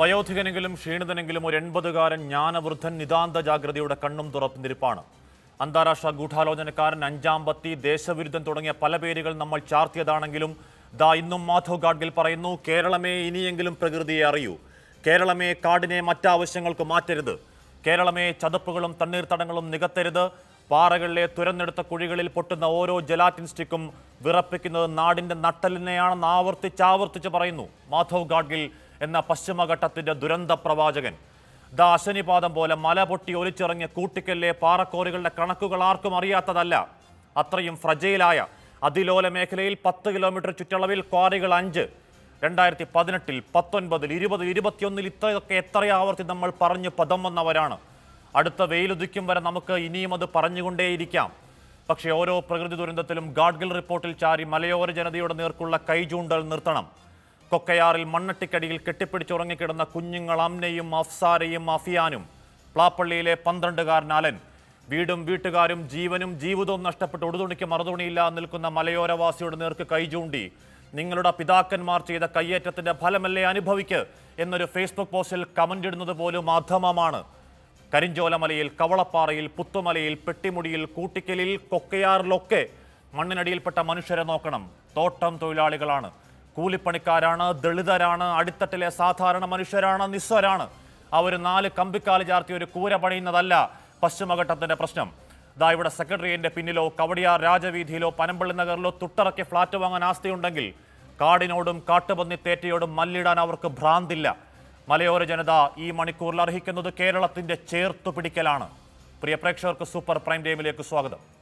വയോധികനെങ്കിലും ക്ഷീണിതനെങ്കിലും ഒരു എൺപതുകാരൻ ജ്ഞാനവൃദ്ധൻ നിതാന്ത ജാഗ്രതയുടെ കണ്ണും തുറപ്പിന്തിരിപ്പാണ് അന്താരാഷ്ട്ര ഗൂഢാലോചനക്കാരൻ അഞ്ചാംപത്തി ദേശവിരുദ്ധൻ തുടങ്ങിയ പല പേരുകൾ നമ്മൾ ചാർത്തിയതാണെങ്കിലും ദാ ഇന്നും മാധവ് ഗാഡ്ഗിൽ പറയുന്നു കേരളമേ ഇനിയെങ്കിലും പ്രകൃതിയെ അറിയൂ കേരളമേ കാടിനെ മറ്റാവശ്യങ്ങൾക്ക് മാറ്റരുത് കേരളമേ ചതുപ്പുകളും തണ്ണീർത്തടങ്ങളും നികത്തരുത് പാറകളിലെ തുരന്നെടുത്ത കുഴികളിൽ പൊട്ടുന്ന ഓരോ ജലാറ്റിൻ സ്റ്റിക്കും വിറപ്പിക്കുന്നത് നാടിൻ്റെ നട്ടലിനെയാണെന്ന് ആവർത്തിച്ചാവർത്തിച്ച് പറയുന്നു മാധവ് ഗാഡ്ഗിൽ എന്ന പശ്ചിമഘട്ടത്തിൻ്റെ ദുരന്ത പ്രവാചകൻ ദാശനിപാതം പോലെ മല പൊട്ടി ഒലിച്ചിറങ്ങിയ കൂട്ടിക്കല്ലെ പാറക്കോറികളുടെ കണക്കുകൾ ആർക്കും അറിയാത്തതല്ല അത്രയും ഫ്രജയിലായ അതിലോല മേഖലയിൽ പത്ത് കിലോമീറ്റർ ചുറ്റളവിൽ ക്വാറികൾ അഞ്ച് രണ്ടായിരത്തി പതിനെട്ടിൽ പത്തൊൻപതിൽ ഇരുപത് ഇരുപത്തിയൊന്നിൽ ഇത്രയൊക്കെ എത്ര ആവർത്തി നമ്മൾ പറഞ്ഞു പദം വന്നവരാണ് അടുത്ത വെയിലുദിക്കും വരെ നമുക്ക് ഇനിയും അത് പറഞ്ഞുകൊണ്ടേയിരിക്കാം പക്ഷേ ഓരോ പ്രകൃതി ദുരന്തത്തിലും ഗാഡ്ഗിൽ റിപ്പോർട്ടിൽ ചാരി മലയോര ജനതയുടെ നേർക്കുള്ള കൈചൂണ്ടൽ നിർത്തണം കൊക്കയാറിൽ മണ്ണട്ടിക്കടിയിൽ കെട്ടിപ്പിടിച്ചുറങ്ങിക്കിടന്ന കുഞ്ഞുങ്ങൾ അമ്നയും അഫ്സാരയും അഫിയാനും പ്ലാപ്പള്ളിയിലെ പന്ത്രണ്ടുകാരൻ അലൻ വീടും വീട്ടുകാരും ജീവനും ജീവിതവും നഷ്ടപ്പെട്ട് ഒടുതുണിക്ക് മറുതുണിയില്ല നിൽക്കുന്ന മലയോരവാസിയുടെ നേർക്ക് കൈചൂണ്ടി നിങ്ങളുടെ പിതാക്കന്മാർ ചെയ്ത കയ്യേറ്റത്തിന്റെ ഫലമല്ലേ അനുഭവിക്ക് എന്നൊരു ഫേസ്ബുക്ക് പോസ്റ്റിൽ കമന്റ് ഇടുന്നത് പോലും അധമമാണ് കരിഞ്ചോലമലയിൽ കവളപ്പാറയിൽ പുത്തുമലയിൽ പെട്ടിമുടിയിൽ കൂട്ടിക്കലിൽ കൊക്കയാറിലൊക്കെ മണ്ണിനടിയിൽപ്പെട്ട മനുഷ്യരെ നോക്കണം തോട്ടം തൊഴിലാളികളാണ് കൂലിപ്പണിക്കാരാണ് ദളിതരാണ് അടിത്തട്ടിലെ സാധാരണ മനുഷ്യരാണ് നിസ്വരാണ് അവർ നാല് കമ്പിക്കാല് ചാർത്തി ഒരു കൂര പണിയുന്നതല്ല പശ്ചിമഘട്ടത്തിൻ്റെ പ്രശ്നം ഇതാ ഇവിടെ സെക്രട്ടറിയേറ്റിൻ്റെ പിന്നിലോ കവടിയാർ രാജവീതിയിലോ പനമ്പള്ളി നഗറിലോ തുട്ടറക്കി ഫ്ളാറ്റ് വാങ്ങാൻ ആസ്തിയുണ്ടെങ്കിൽ കാടിനോടും കാട്ടുപന്നി തേറ്റയോടും മല്ലിടാൻ അവർക്ക് ഭ്രാന്തില്ല മലയോര ജനത ഈ മണിക്കൂറിൽ അർഹിക്കുന്നത് കേരളത്തിൻ്റെ ചേർത്തു പിടിക്കലാണ് പ്രിയ പ്രേക്ഷകർക്ക് സൂപ്പർ പ്രൈം ടൈമിലേക്ക് സ്വാഗതം